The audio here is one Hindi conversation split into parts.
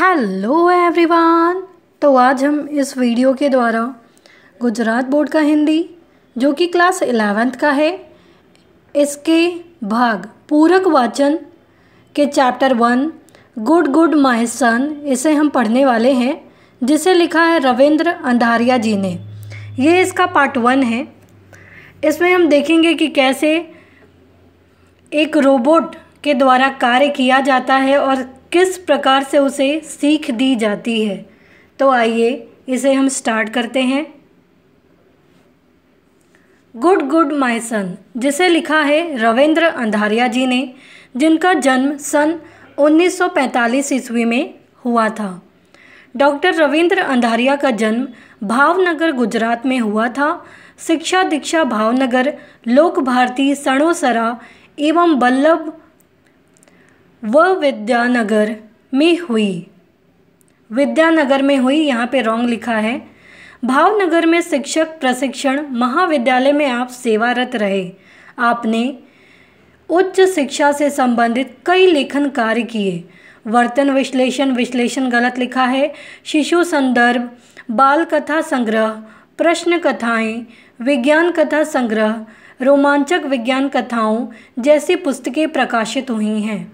हेलो एवरीवन तो आज हम इस वीडियो के द्वारा गुजरात बोर्ड का हिंदी जो कि क्लास एलेवेंथ का है इसके भाग पूरक वाचन के chapter one good good my son इसे हम पढ़ने वाले हैं जिसे लिखा है रविंद्र अंधारिया जी ने ये इसका पार्ट वन है इसमें हम देखेंगे कि कैसे एक रोबोट के द्वारा कार्य किया जाता है और किस प्रकार से उसे सीख दी जाती है तो आइए इसे हम स्टार्ट करते हैं गुड गुड माय सन जिसे लिखा है रविंद्र अंधारिया जी ने जिनका जन्म सन 1945 ईस्वी में हुआ था डॉक्टर रविंद्र अंधारिया का जन्म भावनगर गुजरात में हुआ था शिक्षा दीक्षा भावनगर लोक भारती सणोसरा एवं बल्लभ वह विद्यानगर में हुई विद्यानगर में हुई यहाँ पे रॉन्ग लिखा है भावनगर में शिक्षक प्रशिक्षण महाविद्यालय में आप सेवारत रहे आपने उच्च शिक्षा से संबंधित कई लेखन कार्य किए वर्तन विश्लेषण विश्लेषण गलत लिखा है शिशु संदर्भ बाल कथा संग्रह प्रश्न कथाएं विज्ञान कथा संग्रह रोमांचक विज्ञान कथाओं जैसी पुस्तकें प्रकाशित हुई हैं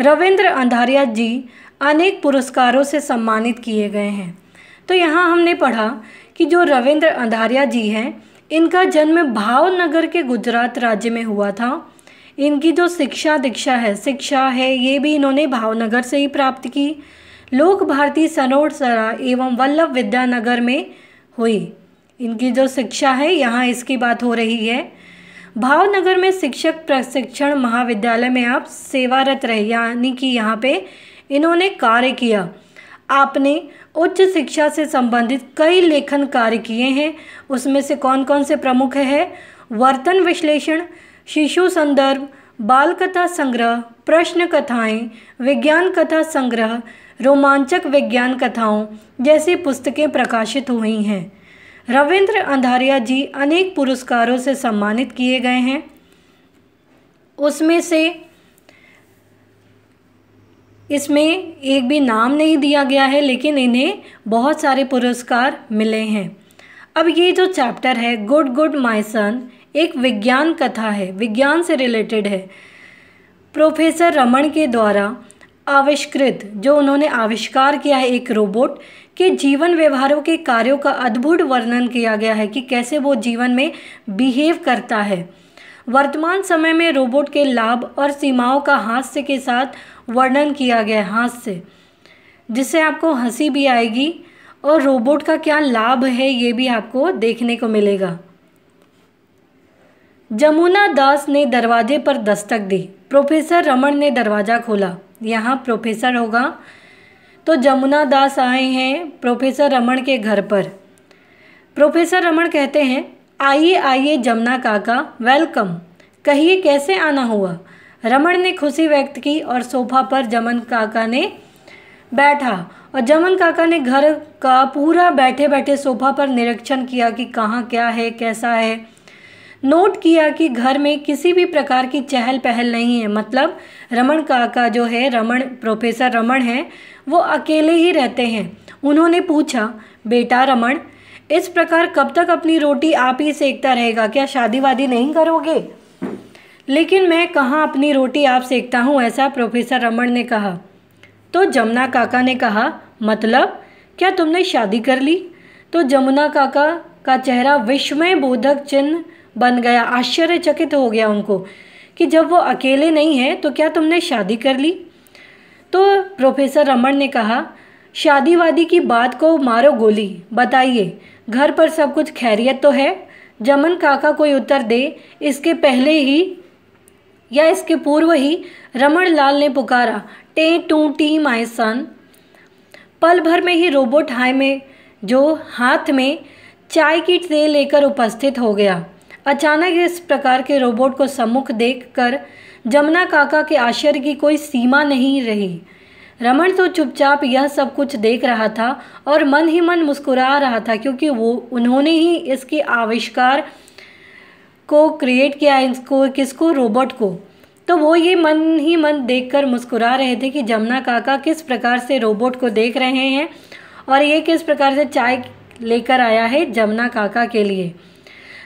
रविंद्र अंधारिया जी अनेक पुरस्कारों से सम्मानित किए गए हैं तो यहाँ हमने पढ़ा कि जो रविंद्र अंधारिया जी हैं इनका जन्म भावनगर के गुजरात राज्य में हुआ था इनकी जो शिक्षा दीक्षा है शिक्षा है ये भी इन्होंने भावनगर से ही प्राप्त की लोक भारती सनोड़सरा एवं वल्लभ विद्यानगर में हुई इनकी जो शिक्षा है यहाँ इसकी बात हो रही है भावनगर में शिक्षक प्रशिक्षण महाविद्यालय में आप सेवारत रहे यानी कि यहाँ पे इन्होंने कार्य किया आपने उच्च शिक्षा से संबंधित कई लेखन कार्य किए हैं उसमें से कौन कौन से प्रमुख है वर्तन विश्लेषण शिशु संदर्भ बाल कथा संग्रह प्रश्न कथाएं विज्ञान कथा संग्रह रोमांचक विज्ञान कथाओं जैसी पुस्तकें प्रकाशित हुई हैं रविंद्र अंधारिया जी अनेक पुरस्कारों से सम्मानित किए गए हैं उसमें से इसमें एक भी नाम नहीं दिया गया है लेकिन इन्हें बहुत सारे पुरस्कार मिले हैं अब ये जो चैप्टर है गुड गुड माई सन एक विज्ञान कथा है विज्ञान से रिलेटेड है प्रोफेसर रमन के द्वारा आविष्कृत जो उन्होंने आविष्कार किया है एक रोबोट के जीवन व्यवहारों के कार्यों का अद्भुत वर्णन किया गया है कि कैसे वो जीवन में बिहेव करता है वर्तमान समय में रोबोट के लाभ और सीमाओं का हास्य के साथ वर्णन किया गया है हास्य जिससे आपको हंसी भी आएगी और रोबोट का क्या लाभ है ये भी आपको देखने को मिलेगा जमुना दास ने दरवाजे पर दस्तक दी प्रोफेसर रमन ने दरवाज़ा खोला यहाँ प्रोफेसर होगा तो जमुना दास आए हैं प्रोफेसर रमन के घर पर प्रोफेसर रमन कहते हैं आइए आइए जमुना काका वेलकम कहिए कैसे आना हुआ रमन ने खुशी व्यक्त की और सोफा पर जमन काका ने बैठा और जमन काका ने घर का पूरा बैठे बैठे सोफा पर निरीक्षण किया कि कहाँ क्या है कैसा है नोट किया कि घर में किसी भी प्रकार की चहल पहल नहीं है मतलब रमन काका जो है रमन प्रोफेसर रमन है वो अकेले ही रहते हैं उन्होंने पूछा बेटा रमन इस प्रकार कब तक अपनी रोटी आप ही सेकता रहेगा क्या शादी वादी नहीं करोगे लेकिन मैं कहाँ अपनी रोटी आप सेकता हूँ ऐसा प्रोफेसर रमन ने कहा तो जमुना काका ने कहा मतलब क्या तुमने शादी कर ली तो जमुना काका का चेहरा विस्मय बोधक चिन्ह बन गया आश्चर्यचकित हो गया उनको कि जब वो अकेले नहीं है तो क्या तुमने शादी कर ली तो प्रोफेसर रमन ने कहा शादीवादी की बात को मारो गोली बताइए घर पर सब कुछ खैरियत तो है जमन काका कोई उत्तर दे इसके पहले ही या इसके पूर्व ही रमण लाल ने पुकारा टे टू टी माय सन पल भर में ही रोबोट हाय में जो हाथ में चाय की ट्रे लेकर उपस्थित हो गया अचानक इस प्रकार के रोबोट को सम्मुख देखकर जमुना काका के आश्चर्य की कोई सीमा नहीं रही रमन तो चुपचाप यह सब कुछ देख रहा था और मन ही मन मुस्कुरा रहा था क्योंकि वो उन्होंने ही इसके आविष्कार को क्रिएट किया इसको किसको रोबोट को तो वो ये मन ही मन देखकर मुस्कुरा रहे थे कि जमुना काका किस प्रकार से रोबोट को देख रहे हैं और ये किस प्रकार से चाय लेकर आया है जमुना काका के लिए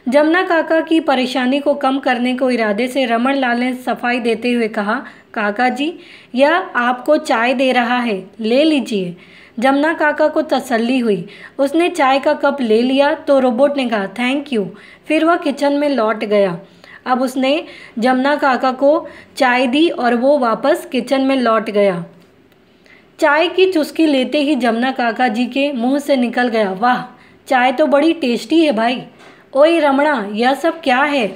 जमुना काका की परेशानी को कम करने को इरादे से रमन लाल ने सफाई देते हुए कहा काका जी यह आपको चाय दे रहा है ले लीजिए जमुना काका को तसल्ली हुई उसने चाय का कप ले लिया तो रोबोट ने कहा थैंक यू फिर वह किचन में लौट गया अब उसने जमुना काका को चाय दी और वो वापस किचन में लौट गया चाय की चुस्की लेते ही जमुना काका जी के मुंह से निकल गया वाह चाय तो बड़ी टेस्टी है भाई ओए रमणा यह सब क्या है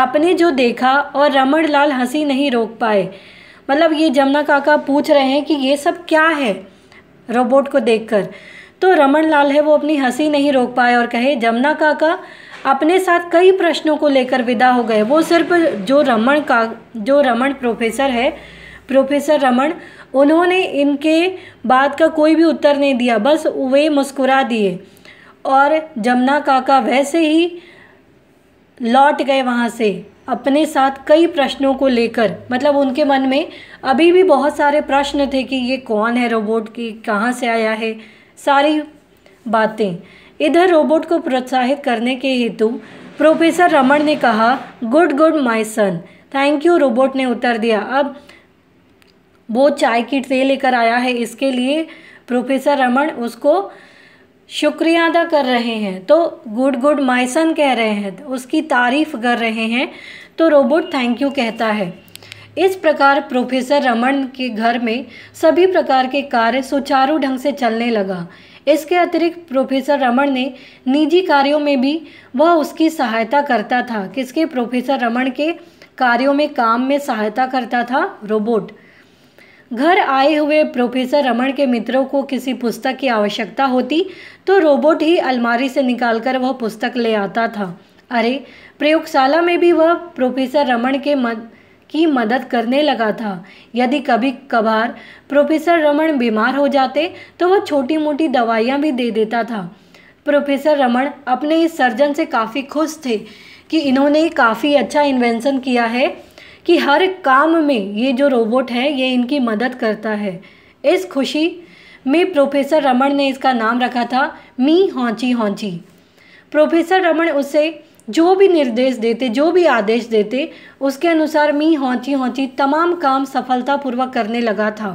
आपने जो देखा और रमण लाल हंसी नहीं रोक पाए मतलब ये जमुना काका पूछ रहे हैं कि ये सब क्या है रोबोट को देखकर तो रमन लाल है वो अपनी हंसी नहीं रोक पाए और कहे जमुना काका अपने साथ कई प्रश्नों को लेकर विदा हो गए वो सिर्फ जो रमन का जो रमन प्रोफेसर है प्रोफेसर रमन उन्होंने इनके बात का कोई भी उत्तर नहीं दिया बस वे मुस्कुरा दिए और जमुना काका वैसे ही लौट गए वहाँ से अपने साथ कई प्रश्नों को लेकर मतलब उनके मन में अभी भी बहुत सारे प्रश्न थे कि ये कौन है रोबोट की कहाँ से आया है सारी बातें इधर रोबोट को प्रोत्साहित करने के हेतु प्रोफेसर रमन ने कहा good good my son thank you robot ने उत्तर दिया अब वो चाय की ट्रे लेकर आया है इसके लिए प्रोफेसर रमन उसको शुक्रिया अदा कर रहे हैं तो गुड गुड मायसन कह रहे हैं उसकी तारीफ़ कर रहे हैं तो रोबोट थैंक यू कहता है इस प्रकार प्रोफेसर रमन के घर में सभी प्रकार के कार्य सुचारू ढंग से चलने लगा इसके अतिरिक्त प्रोफेसर रमन ने निजी कार्यों में भी वह उसकी सहायता करता था किसके प्रोफेसर रमन के कार्यों में काम में सहायता करता था रोबोट घर आए हुए प्रोफेसर रमन के मित्रों को किसी पुस्तक की आवश्यकता होती तो रोबोट ही अलमारी से निकालकर वह पुस्तक ले आता था अरे प्रयोगशाला में भी वह प्रोफेसर रमन के मद की मदद करने लगा था यदि कभी कभार प्रोफेसर रमन बीमार हो जाते तो वह छोटी मोटी दवाइयाँ भी दे देता था प्रोफेसर रमन अपने इस सर्जन से काफ़ी खुश थे कि इन्होंने काफ़ी अच्छा इन्वेंशन किया है कि हर काम में ये जो रोबोट है ये इनकी मदद करता है इस खुशी में प्रोफेसर रमन ने इसका नाम रखा था मी हौची हौची प्रोफेसर रमन उसे जो भी निर्देश देते जो भी आदेश देते उसके अनुसार मी हौची हौची तमाम काम सफलतापूर्वक करने लगा था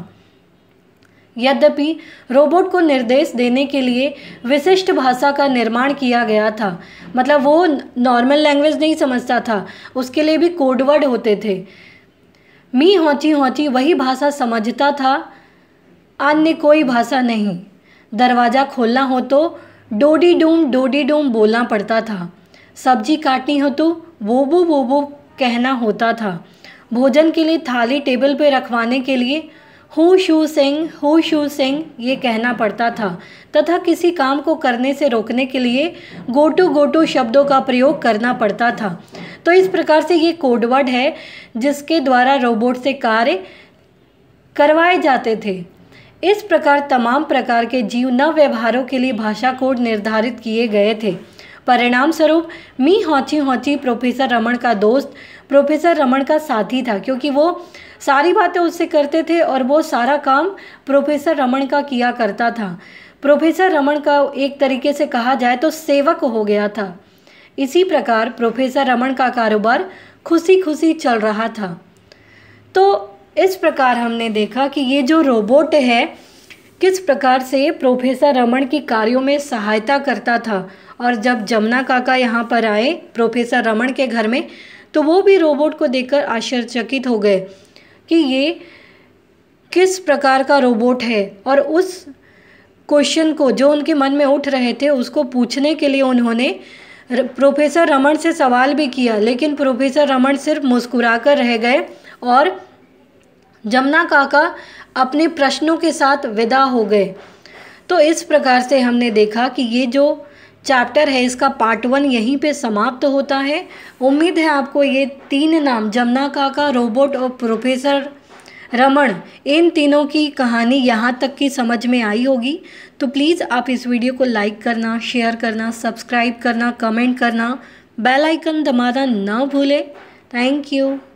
यद्यपि रोबोट को निर्देश देने के लिए विशिष्ट भाषा का निर्माण किया गया था मतलब वो नॉर्मल लैंग्वेज नहीं समझता था उसके लिए भी कोडवर्ड होते थे मी होची होची वही भाषा समझता था अन्य कोई भाषा नहीं दरवाज़ा खोलना हो तो डोडी डूम डोडी डूम बोलना पड़ता था सब्जी काटनी हो तो वो वो वो वो कहना होता था भोजन के लिए थाली टेबल पर रखवाने के लिए हूँ शू सिंह हूँ शू सिंह ये कहना पड़ता था तथा किसी काम को करने से रोकने के लिए गोटू गोटू शब्दों का प्रयोग करना पड़ता था तो इस प्रकार से ये कोडवर्ड है जिसके द्वारा रोबोट से कार्य करवाए जाते थे इस प्रकार तमाम प्रकार के जीव नव व्यवहारों के लिए भाषा कोड निर्धारित किए गए थे परिणाम स्वरूप मी हौची हौची प्रोफेसर रमन का दोस्त प्रोफेसर रमन का साथी था क्योंकि वो सारी बातें उससे करते थे और वो सारा काम प्रोफेसर रमन का किया करता था प्रोफेसर रमन का एक तरीके से कहा जाए तो सेवक हो गया था इसी प्रकार प्रोफेसर रमन का कारोबार खुशी खुशी चल रहा था तो इस प्रकार हमने देखा कि ये जो रोबोट है किस प्रकार से प्रोफेसर रमन की कार्यों में सहायता करता था और जब जमुना काका यहाँ पर आए प्रोफेसर रमन के घर में तो वो भी रोबोट को देखकर आश्चर्यचकित हो गए कि ये किस प्रकार का रोबोट है और उस क्वेश्चन को जो उनके मन में उठ रहे थे उसको पूछने के लिए उन्होंने प्रोफेसर रमन से सवाल भी किया लेकिन प्रोफेसर रमन सिर्फ मुस्कुरा कर रह गए और जमुना काका अपने प्रश्नों के साथ विदा हो गए तो इस प्रकार से हमने देखा कि ये जो चैप्टर है इसका पार्ट वन यहीं पे समाप्त होता है उम्मीद है आपको ये तीन नाम जमुना काका रोबोट और प्रोफेसर रमण इन तीनों की कहानी यहाँ तक की समझ में आई होगी तो प्लीज़ आप इस वीडियो को लाइक करना शेयर करना सब्सक्राइब करना कमेंट करना बेल आइकन दबाना ना भूलें थैंक यू